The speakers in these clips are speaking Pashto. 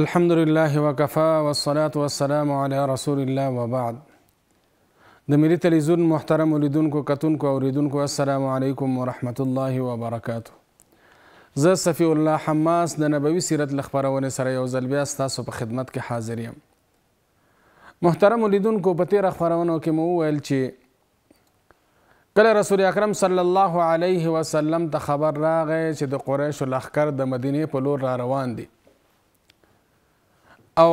الحمدلله وکفا والصلاة والسلام علی رسول الله وبعد د ملي تلویزیون محترم ولیدونکو کتونکو اوریدونکو السلام علیکم ورحمت الله وبرکاته زه صفی الله حماس د نبوي سیرت لخبرونه سره یو ځل بیا ستاسو په خدمت کې حاضر یم محترم ولیدونکو په تیر خبرونه کې مو ویل چې کله رسول اکرم صلی الله علیه وسلم ته خبر راغی چې د قریش لخر د مدینه په لور را روان دي او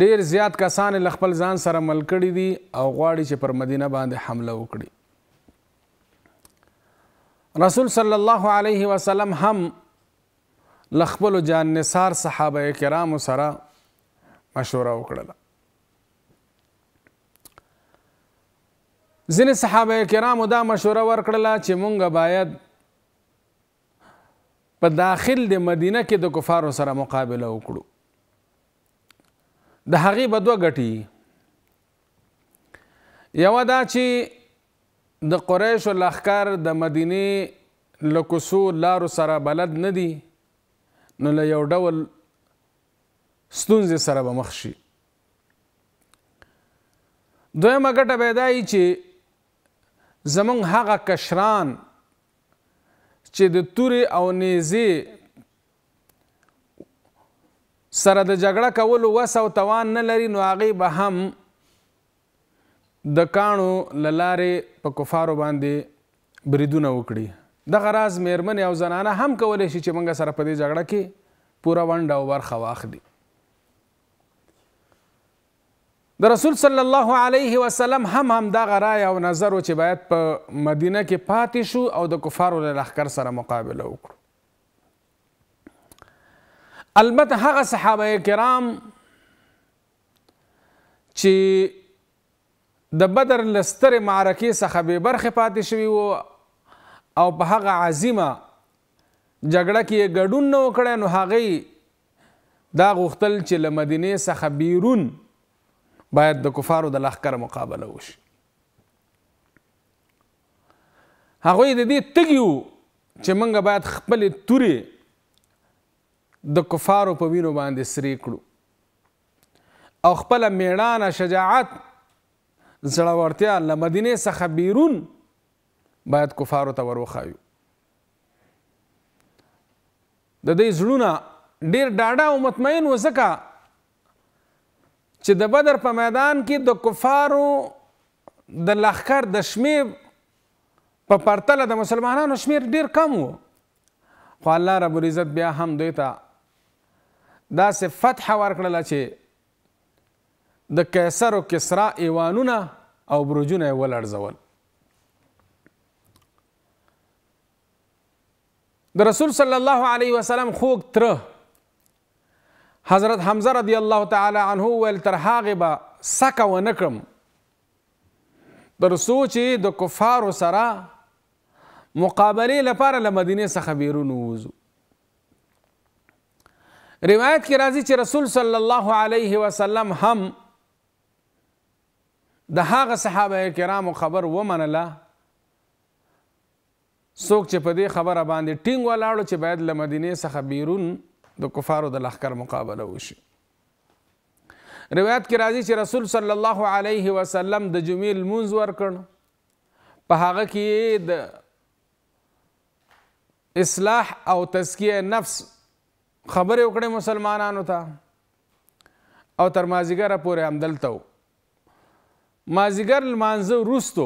ډیر زیات کسان له خپل ځان سره ملکړي دي او غواړي چې پر مدینه باندې حمله وکړي رسول صلی الله علیه وسلم هم له خپل جان نثار صحابه کرامو سره مشوره وکړله ځینې صحابه کرامو دا مشوره ورکړله چې مونږ باید په داخل د مدینه کې د کفارو سره مقابله وکړو د هغې به دوه ګټي یوه دا چې د قریشو لښکر د مدینې له کوڅو لارو سره بلد نه دي نو له یو ډول ستونزې سره به مخ شي دویمه ګټه به دای چې زمونږ هغه کشران چې د تورې او نیزې سره د جګړه کولو وس او توان نه لري نو هغې به هم د کاڼو له لارې په کفارو باندې بریدونه وکړي دغه راز میرمنې او زنانه هم کولی شي چې موږ سره په دې جګړه کې پوره ونډه او برخه واخلي د رسول صلی الله علیه وسلم هم هم دغه رای او نظر و چې باید په مدینه کې پاتې شو او د کفارو له لښکر سره مقابله وکړو البته هغه صحابه کرام چې د بدر لستر معرکې څخه به برخه پاتې شوی وو او په هغه عظیمه جګړه کې ګډون نه وکړي نو هغه دا غوښتل چې له مدینې څخه بیرون باید د کفارو د لخر مقابله وشي هغوی د دې تګیو چې موږ باید خپل توري د کفارو په وینو باندې سری کړو او خپل میړانه شجاعت زړورتیا له مدینه څخه بیرون باید کفارو ته وروخایو د دې زړونه ډیر ډاډه او مطمئن و ځکه چې د بدر په میدان کې د کفارو د لخر د شمیر په پرتله د مسلمانانو شمیر ډیر کم و خو الله رب العزت بیا هم دوی ته داسې فتح ورکړله چې د قیصر و کسرا ایوانونه او برجونه یې ولړزول د رسول صلی الله علیه وسلم خوږ تره حضرت حمزه رضی الله تعالی عنه ویل تر هغې به سکه ونه کړم تر څو چې د کفارو سره مقابلې لپاره له مدینې څخه بیرون ووځو روایت کې راځي چې رسول صلی الله علیه وسلم هم د هغه صحابه کرامو خبر ومنله څوک چې په دې خبره باندې ټینګ ولاړو چې باید له مدینې څخه بیرون د کفارو د لښکر مقابله وشي روایت کې راځي چې رسول صلی الله علیه وسلم د جمعې لمونځ ورکړ په هغه کې د اصلاح او تزکیه نفس خبرې وکړې مسلمانانو ته او تر مازیګره پورې همدلته و مازیګر لمانځه وروستو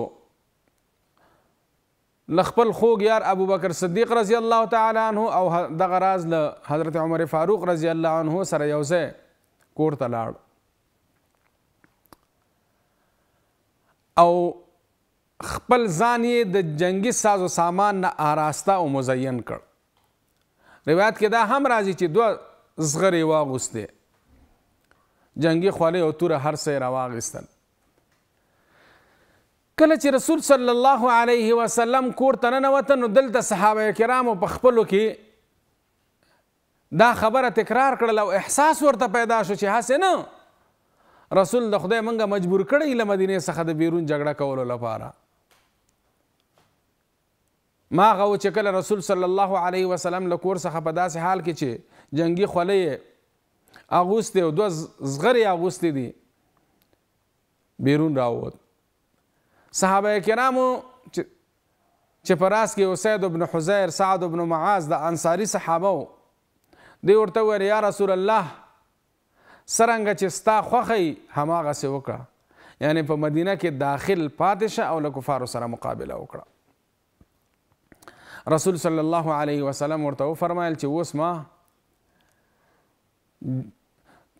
له خپل خوږ یار ابوبکر صدیق رضی الله تعالی عنه او دغه راز له حضرت عمر فاروق رضی الله عنه سره یو ځای کور ته لاړ او خپل ځان یې د جنگي ساز و سامان نه آراسته او مزین کړ روایت کې دا هم راځي چې دوه زغرې واغوستې جنگي خولۍ او توره هر څه یې راواغېستل کله چې رسول صلی الله علیه وسلم کور ته ننوته نو دلته صحابه کرامو په خپلو کې دا خبره تکرار کړل او احساس ورته پیدا شو چې هسې نه رسول د خدای منګه مجبور کړی له مدینې څخه د بیرون جګړه کولو لپاره ما غو چې کله رسول صلی الله علیه وسلم له کور څخه په داسې حال کې چې جنگي خولې اغوستې او دوه زغرې اغوستې دي بیرون راووت صحابه کرامو چې په راس کې اسید ابن حزیر سعد ابن معاذ د انصاری صحابه وو دی ورته وویل یا رسول الله څرنګه چې ستا خوښی هماغسې وکړه یعنی په مدینه کې داخل پاتې شه او له کفارو سره مقابله وکړه رسول صلی الله علیه وسلم ورته وفرمایل چې اوس ما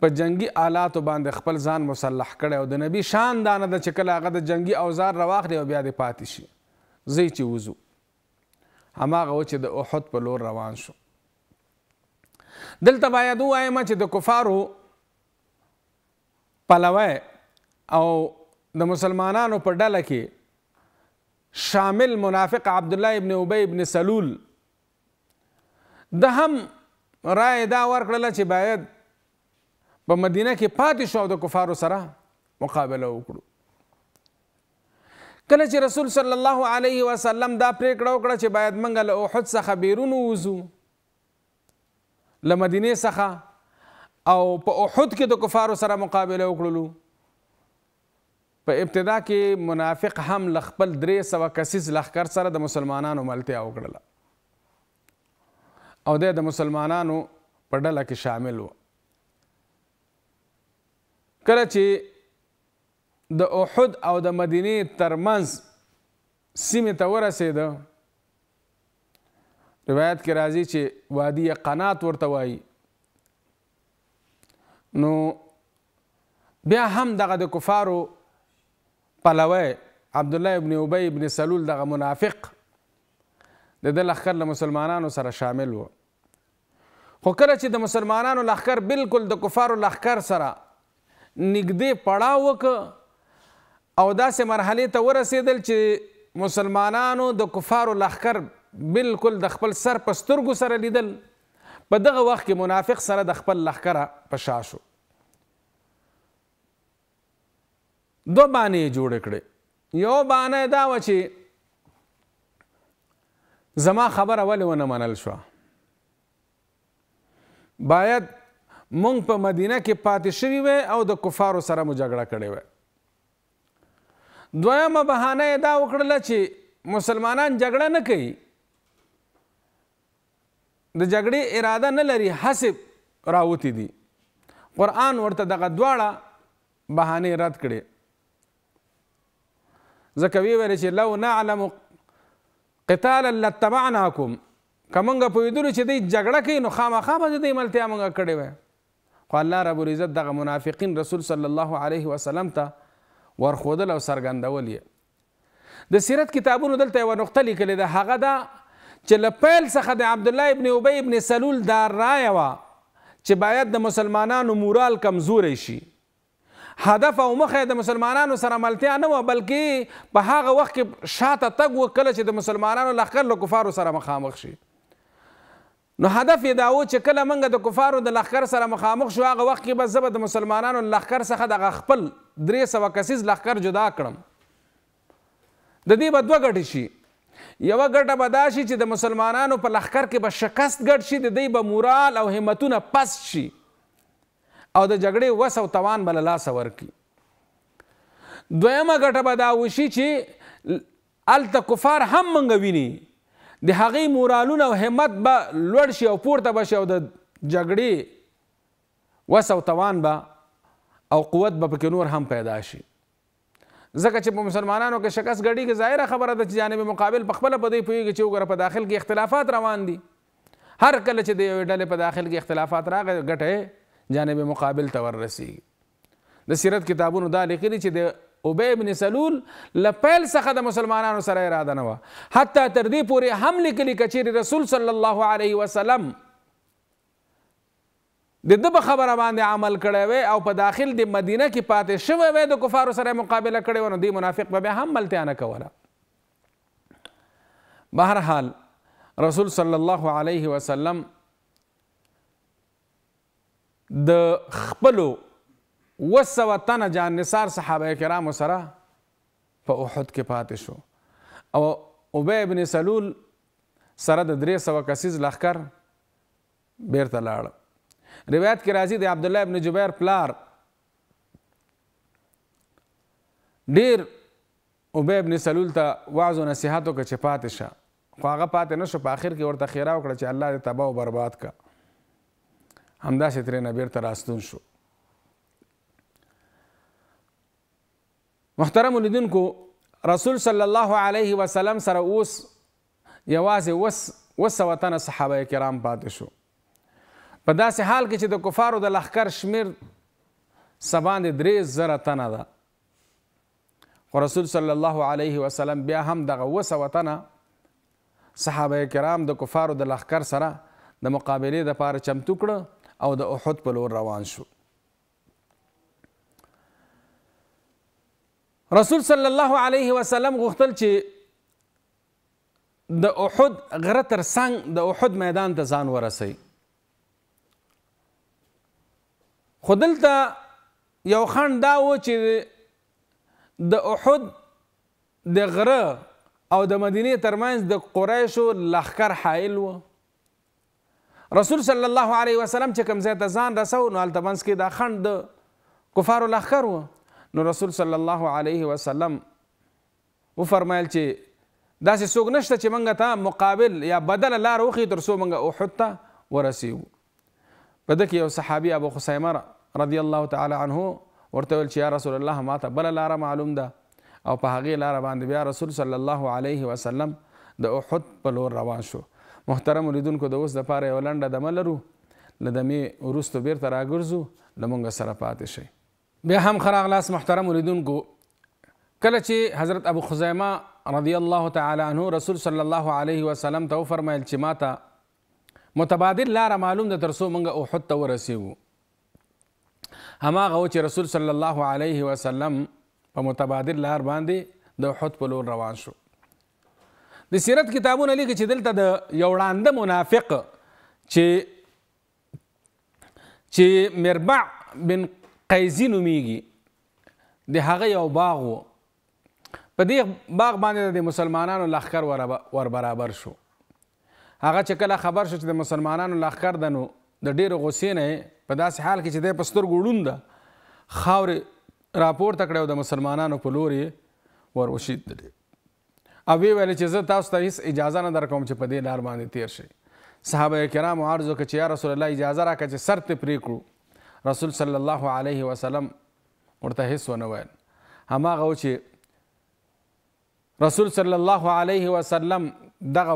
په جنگي آلاتو باندې خپل ځان مسلح کړی او د نبی شان دا نه ده چې کله هغه د جنگي اوزار راواخلي او بیا دې پاتې شي ځئ چې وځو هماغه و چې د احد په لور روان شو دلته باید ووایم چې د کفارو پلوی او د مسلمانانو په ډله کې شامل منافق عبدالله ابن ابی ابن سلول د هم رائے دا ورکړله چې باید په مدینه کې پاتې شو او د کفارو سره مقابله وکړو کله چې رسول صلی الله علیه وسلم دا پریکړه وکړه چې باید منګه له احد څخه بیرون ووزو له مدینې څخه او په احد کې د کفارو سره مقابله وکړلو په ابتدا کې منافق هم ل خپل درې سوه کسیز لښکر سره د مسلمانانو ملتیا وکړله او دی د مسلمانانو په ډله کې شامل و کله چې د احد او د مدینې ترمنځ سیمې ته ورسېده روایت کې راځي چې وادي قنات ورته وایي نو بیا هم دغه د کفارو پلوی عبدالله ابن عبی ابن سلول دغه منافق د ده لښکر له مسلمانانو سره شامل و خو کله چې د مسلمانانو لښکر بالکل د کفارو لښکر سره نږدې پړاو وکړ او داسې مرحلې ته ورسېدل چې مسلمانانو د کفارو لښکر بالکل د خپل سر په سترګو سره لیدل په دغه وخت کې منافق سره د خپل لښکره په شا شو دوه بانې جوړ کړې یو بانه دا و چې زما خبره ولې ونه منل شوه باید مونږ په مدینه کې پاتې شوي وای او د کفارو سره مو جګړه کړې وای دویمه بهانه یې دا وکړله چې مسلمانان جګړه نه کوي د جګړې اراده نه لري حسب راوتی دي قرآن ورته دغه دواړه بهانې رد کړي ځکه وی ویل چې لو نعلم قتالا لاتبعناکم کمنګ په ویدو چې دی جګړه کوي نو خامخا به دې ملتیا مونږ کړي وای خو الله رب العزت دغه منافقین رسول صلی الله علیه وسلم ته ورخودل او سرګندول یې د سیرت کتابونو دلته یو نقطه لیکلې ده هغه دا چې لپیل څخه د عبد الله ابن ابي ابن سلول دا رائے وا چې باید د مسلمانانو مورال کمزوري شي هدف او مخه د مسلمانانو سره ملتیا نه و بلکې په هغه وخت کې شاته تګ وکړه چې د مسلمانانو لخر له کفارو سره مخامخ شي نو هدف یې دا و چې کله موږ د کفارو د لخر سره مخامخ شو هغه وخت کې به زه به د مسلمانانو لخر څخه دغه خپل درې سوه کسیز لخر جدا کړم د دې به دوه ګټې شي یوه ګټه به دا شي چې د مسلمانانو په لښکر کې به شکست ګډ شي د دوی به مورال او همتونه پست شي او د جګړې وس او توان بل لاس ورکی دویمه ګټه به دا وشي چې الته کفار هم منګ ویني د هغې مورالونه او همت به لوړ شي او پورته به شي او د جګړې وس او توان به او قوت به پکې نور هم پیدا شي ځکه چې په مسلمانانو کې شکست ګډي کې ظاهره خبره ده چې جانب مقابل په خپله په دې پوهېږي چې وګوره په داخل کې اختلافات روان دي هر کله چې د یوې ډلې په داخل کې اختلافات راغی ګټه جانب مقابل ته ورسیږي د سیرت کتابونو دا لیکلي چې د ابی بن سلول له پیل څخه د مسلمانانو سره اراده نه وه حتی تر دې پورې هم لیکلي که چیرې رسول صلی الله علیه وسلم د ده په خبره باندې عمل کړی وی او په داخل د مدینه کې پاتې شوی وی د کفارو سره مقابله کړې وه نو دې منافق به بیا هم ملتیا نه کوله بهرحال رسول صلی الله علیه وسلم د خپلو وسوه تنه جانثار صحابه کرامو سره په احد کې پاتې شو او ابی ابن سلول سره د درې سوه کسیز لښکر بیرته لاړه روایت کې راځي د عبد الله ابن جبیر پلار ډیر ابی ابن سلول ته وعظ و نصیحت وکړه چې پاتې شه خو هغه پاتې نه شو په آخر کې ورته خیره وکړه چې الله دې تباه او برباد کړه همداسې ترې نه بیرته راستون شو محترم ولیدونکو رسول صلی الله علیه وسلم سره اوس یوازې وس وس وطن صحابه کرام پاتې شو په داسې حال کې چې د کفارو د لخر شمیر سبان د درې زره تنه ده خو رسول صلی الله علیه وسلم بیا هم دغه وس وطن صحابه کرام د کفارو د لخر سره د مقابله د پاره چمتو کړه او د احد په لور روان شو رسول صلی الله علیه وسلم غوښتل چې د احد غره تر څنګ د احد میدان ته ځان ورسئ خو دلته یو خنډ دا و چې د احد د غره او د مدینې ترمنځ د قریشو لښکر حایل و رسول صلی الله علیه وسلم چې کوم ځای ته ځان رسو نو هلته منځ کې دا خنډ د کفارو لښکر و نو رسول صلی الله علیه وسلم وفرمایل چې داسې څوک نشته چې موږ ته مقابل یا بدله لار وښیي تر څو موږ احد ته ورسیږو په ده کې یو صحابي ابو خسیمه رضی الله تعالی عنه ورته ویل چې یا رسول الله ما ته بله لاره معلوم ده او په هغې لاره باندې بیا رسول صلی الله علیه وسلم د احد په لور روان شو محترم لیدونکو د اوس د پاره یو لنډه دمه لرو لدمې وروسته بیرته راګرځو لمونږ سره پاتې شئ بیا هم ښه راغلاست محترم لیدونکو کله چې حضرت ابو خزیمه رضی الله تعالی عنه رسول صلی الله علیه وسلم ته وفرمیل چې ماته متبادل لاره معلوم ده تر څو موږ احد ته ورسیږو هماغه و چې رسول صلی الله علیه وسلم په متبادل لار باندې د احد په لور روان شو د سیرت کتابونه لیکي چې دلته د یو ړانده منافق چې چې مربع بن قیزی نومیږي د هغه یو باغ و په دې باغ باندې د مسلمانانو لښکر ور برابر شو هغه چې کله خبر شو چې د مسلمانانو لښکر ده نو د ډېر غوسې نه په داسې حال کې چې دی په سترګو ړوند خاورې راپورته کړی او د مسلمانانو په لور یې ور وشیدلی او وی ویل چې زه تاسو ته هیڅ اجازه نه درکوم چې په دې لار باندې تیر شئ صحابه کرام عرض وکړه چې یا رسول الله اجازه راکړه چې سر ترې پرې کړو رسول صلی الله علیه وسلم ورته هیڅ ونه ویل هماغه و چې رسول صلی الله علیه وسلم دغه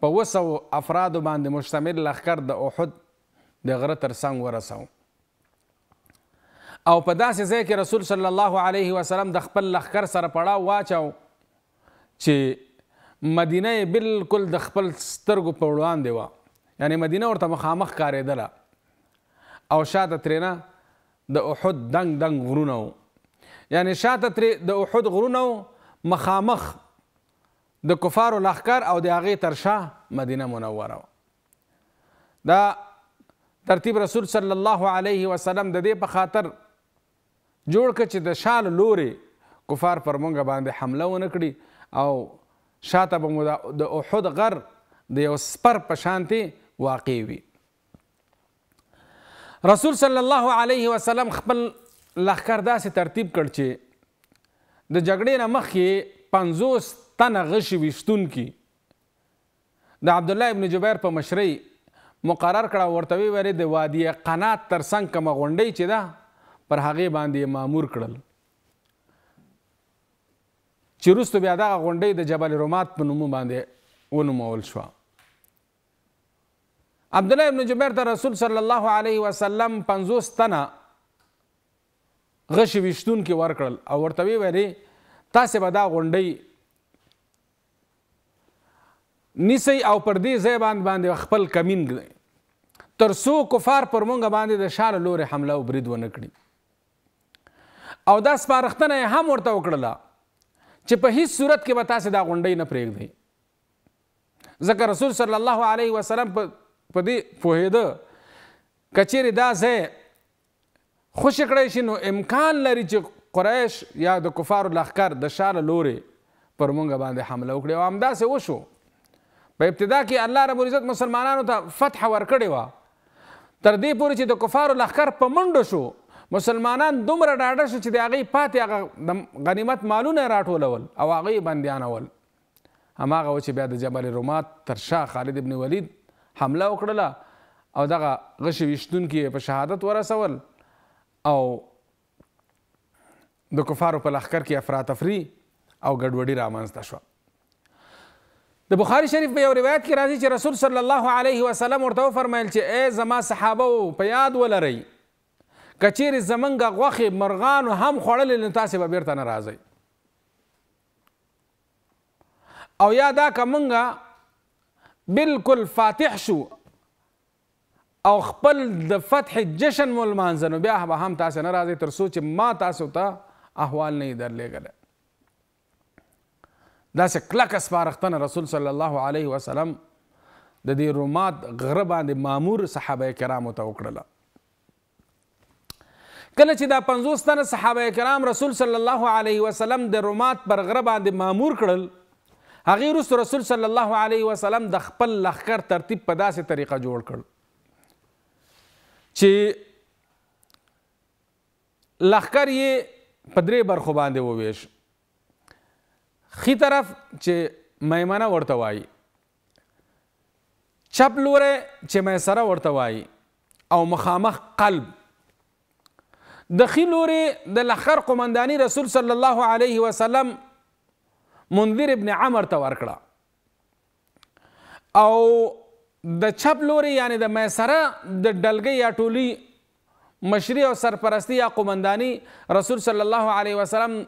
په وسو افرادو باندې مشتمل لخر د احد د غره تر څنګ ورسو او په داسې ځای کې رسول صلی الله علیه وسلم د خپل لخر سره پړاو واچو چې مدینه بالکل د خپل سترګو په وړاندې وه یعنی مدینه ورته مخامخ ښکارېدله او شاته ترېنه د احد دنګ دنګ غرونه وو یعنی شاته ترې د احد غرونه وو مخامخ د کفارو لښکر او د هغې تر شا مدینه منوره وه دا ترتیب رسول صلی الله علیه وسلم د دې په خاطر جوړ کړ چې د شال لوري کفار پر مونږ باندې حمله ونه کړي او شاته به مو د احد غر د یو سپر په شانتې واقع وي رسول صلی الله علیه وسلم خپل لخر داسې ترتیب کړ چې د جګړې نه مخکې پنځوس تنه غشي ویشتونکي د عبد الله ابن جبیر په مشرۍ مقرر کړه ورته ویې د وادي قنات تر څنګ کومه غونډۍ چې ده پر هغې باندې یې مامور کړل چې وروسته بیا دغه غونډۍ د جبل رومات په نومو باندې ونومول شوه عبدالله ابن جبیر ته رسول صلی الله علیه وسلم پنځوس تنه غشي ویشتون کې ورکړل او ورته ویې ویلې تاسې به دا غونډۍ نیسئ او پر دې ځای باندې باندې خپل کمین تر څو کفار پر مونږ باندې د شاله لورې حمله او برید ونه کړي او دا سپارښتنه هم ورته وکړله چې په هیڅ صورت کې به تاسې دا غونډۍ نه پرېږدئ ځکه رسول صلی الله علیه وسلم په په دې پوهېده که چیرې دا ځای خوشې کړی شي نو امکان لري چې قریش یا د کفارو لښکر د شاله لورې پر موږ باندې حمله وکړي او همداسې وشو په ابتدا کې الله رب العزت مسلمانانو ته فتح ورکړې وه تر دې پورې چې د کفارو لښکر په منډه شو مسلمانان دومره ډاډه شو چې د هغې پاتې هغه د غنیمت مالونه یې راټولول او هغه یې بندیانول هماغه و چې بیا د جبل رومات تر شا خالد ابن ولید حمله وکړله او دغه غشي ویشتونکي یې په شهادت ورسول او د کفارو په لښکر کې افراتفري او ګډوډي رامنځته شوه د بخاری شریف په یو روایت کې راځي چې رسول صلی الله علیه وسلم ورته فرمایل چې اے زما صحابه په یاد ولرئ کچیر زمنګ غوخه مرغان هم خړل نه تاسو به بیرته ناراضی او یا دا کومنګ بالکل فاتح شو او خپل د فتح جشن مول مانځنو بیا به هم تاسو نه راځي تر سوچ ما تاسو ته احوال نه درلېګل دا سه کلک سپارښتنه رسول صلی الله علیه وسلم د دې رومات غره باندې مامور صحابه کرامو ته وکړله کله چې دا 50 تنه صحابه کرام رسول صلی الله علیه وسلم د رومات پر غره باندې مامور کړل هغه رس رسول صلی الله علیه وسلم د خپل لخر ترتیب په داسې طریقه جوړ کړ چې لخر یې په درې برخو باندې وویش خی طرف چې میمنه ورته وایي چپ لوری چې میسره ورته وایي او مخامخ قلب د ښي لوري د لښکر قمنداني رسول صلی الله علیه وسلم منذر ابن عمر ته ورکړه او د چپ لوري یعنی د میسره د ډلګۍ یا ټولي مشري او سرپرستی یا قمنداني رسول صلی الله علیه وسلم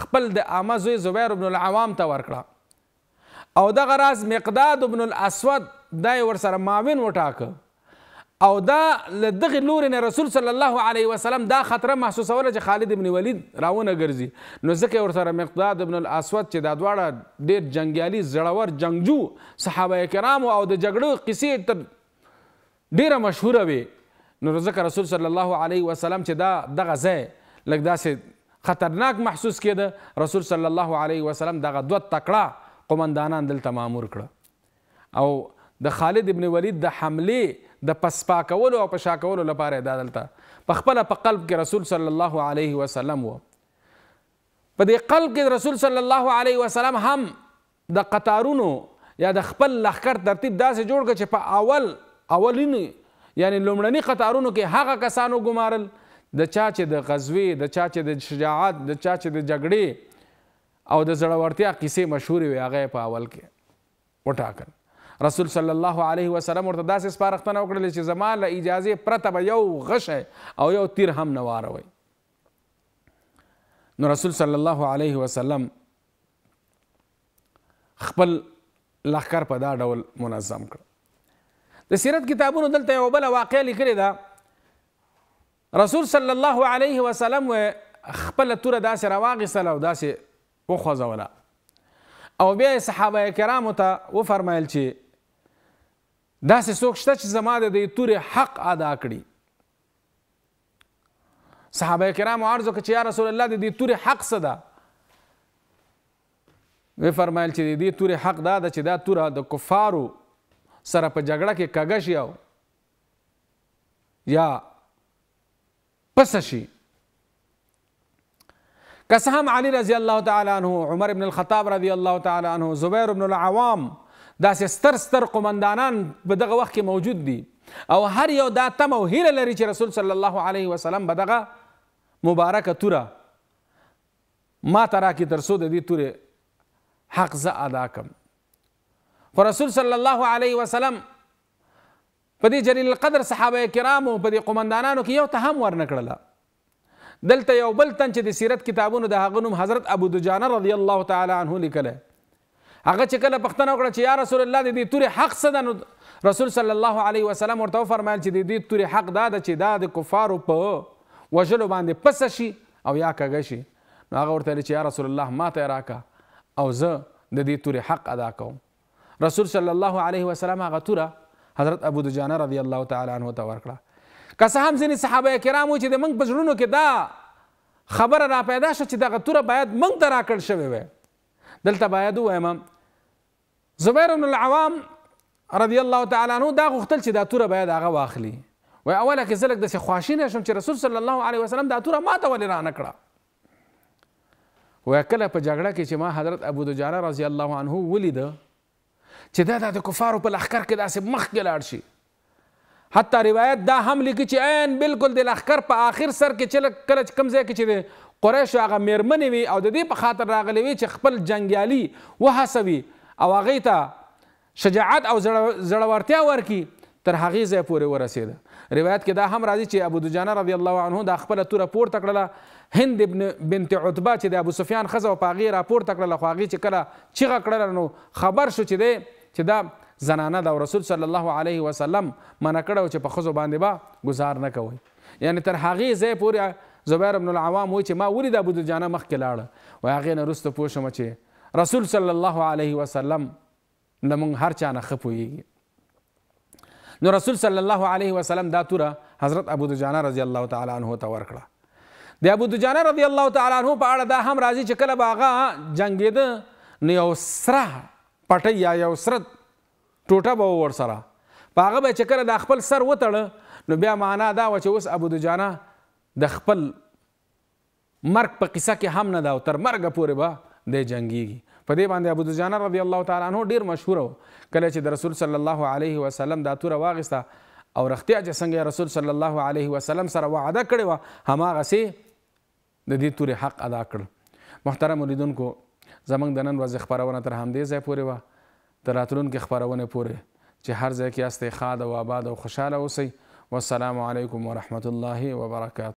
خپل د عامه زوی زبیر ابن العوام ته ورکړه او دغه راز مقداد ابن الاسود دا یې ورسره معاون وټاکه او دا له دغې لورې نه رسول صلی الله علیه وسلم دا خطره محسوسوله چې خالد ابن ولید راونه ګرځي نو ځکه ورسره مقداد ابن الاسود چې دا دواړه ډېر جنګیالي زړور جنگجو صحابه کرامو او د جګړو قصې تر ډېره مشهوره وې نو ځکه رسول صلی الله علیه وسلم چې دا دغه ځای لږ داسې خطرناک محسوس کېده رسول صلی الله علیه وسلم دغه دوه تکړه قمندانان دلته مامور کړه او د خالد ابن ولید د حملې د پسپا کولو او پشا کولو لپاره دا دلته په خپله په قلب کې رسول صلی الله علیه وسلم و په دې قلب کې رسول صلی الله علیه وسلم هم د قطارونو یا د خپل لخکر ترتیب داسې جوړ کړ چې په اول اولین یعنی لومړني قطارونو کې هغه کسانو ګمارل د چا چې د غزوې د چا چې د شجاعت د چا چې د جګړې او د زړورتیا کیسې مشهورې وي هغه په اول کې وټاکل رسول صلی الله علیه وسلم ورته داسې سپارښتنه وکړله چې زما له اجازې پرته به یو غشی او یو تیر هم نه واروئ نو رسول صلی الله علیه وسلم خپل لښکر په دا ډول منظم کړ د سیرت کتابونو دلته یو بله واقعه لیکلې ده رسول صلی الله علیه وسلم خپله توره داسې راواخیستله او داسې وخوځوله او بیا یې صحابه کرامو ته وفرمیل چې داسې څوک شته چې زما د دې تورې حق ادا کړي صحابه کرامو عرض وکړه چې یا رسول الله د دې تورې حق څه ده وی فرمایل چې د دې تورې حق دا ده چې دا توره د کفارو سره په جګړه کې کږه شي او یا پس شي که هم علی رضی الله تعالی عنه عمر ابن الخطاب رضی الله تعالی عنه زبیر ابن العوام داسې ستر ستر قمندانان په دغه وخت کې موجود دي او هر یو دا تمه او هیله لري چې رسول صلی الله علیه وسلم به دغه مبارکه توره ما ته راکړي تر څو د دې تورې حق زه ادا کړم خو رسول صلی الله علیه وسلم په دې جلیل القدر صحابه کرامو په دې قمندانانو کې یو ته هم ورنه کړله دلته یو بل تن چې د سیرت کتابونو د هغه نوم حضرت ابو دجانه رضی الله تعالی عنه لیکلی هغه چې کله پښتنه وکړه چې یا رسول الله د دې تورې حق څه ده نو رسول صلی الله علیه وسلم ورته وفرمیل چې د دې تورې حق دا ده چې دا د کفارو په وژلو باندې پسه شي او یا کږه شي نو هغه ورته ویل چې یا رسول الله ما ته راکه او زه د دې تورې حق ادا کوم رسول صلی الله علیه وسلم هغه توره حضرت ابو دجانه رضی الله تعالی عنه ته ورکړه که څه هم ځینې صحابه کرامو چې د موږ په زړونو کې دا خبره را پیدا شوه چې دغه توره باید موږ ته راکړل شوې وی دلته باید ووایم زبیر بن العوام رضی الله تعالی عنہ دا غوښتل چې دا توره باید هغه واخلي و اوله کې زلک داسې خواشینه شوم چې رسول صلی الله علیه وسلم دا توره ما ته ولې رانه کړه و کله په جګړه کې چې ما حضرت ابو دجاره رضی الله عنه ولیده چې دا د کفارو په لښکر کې داسې مخکې لاړ شي حتی روایت دا هم لیکي چې عین بالکل د لښکر په آخر سر کې چې کله کم ځای کې چې د قریشو هغه میرمنې وي او د دې په خاطر راغلی وي چې خپل جنګیالي وهڅوي او هغه ته شجاعت او زړورتیا ورکی تر هغه ځای پورې ورسید روایت کې دا هم راځي چې ابو دجانه رضی الله عنه د خپل تور پور تکړه هند ابن بنت عتبه چې د ابو سفیان خزه او پاغي راپور تکړه خو هغه چې کله چیغه کړل نو خبر شو چې دی چې دا زنانه دا رسول صلی الله علیه وسلم منع کړو چې په خزو باندې با گزار نه کوي یعنی تر هغه ځای پورې زبیر بن العوام وای چې ما ولید ابو دجانه مخ کې لاړ و هغه نه رسته پوه شم چې رسول صلی الله علیه وسلم له موږ هر چا نه ښه پوهیږي نو رسول صلی الله علیه وسلم دا توره حضرت ابو دجانه رضی الله تعالی عنه ته ورکړه د ابو دجانه رضی الله تعالی عنه په اړه دا هم راځي چې کله به هغه جنګېده نو یو سره پټۍ یا یو سره ټوټه به ورسره په هغه به چې کله دا خپل سر وتړه نو بیا معنا دا و چې اوس ابو دجانه د خپل مرګ په قصه کې هم نه ده او تر مرګه پورې به د جنگيږي په دې باندې ابو دجانه رضی الله تعالی عنہ ډیر مشهور و کله چې د رسول صلی الله علیه وسلم دا توره واغسته او رختیا چې څنګه رسول صلی الله علیه وسلم سره وعده کړې و هماغه سي د دې تورې حق ادا کړ محترم ولیدونکو زمنګ د نن ورځې خبرونه تر همدې ځای پورې وه تر راتلونکي خبرونه پورې چې هر ځای کې یاستئ ښاد او آباد او خوشحاله اوسئ والسلام علیکم ورحمة الله وبرکاته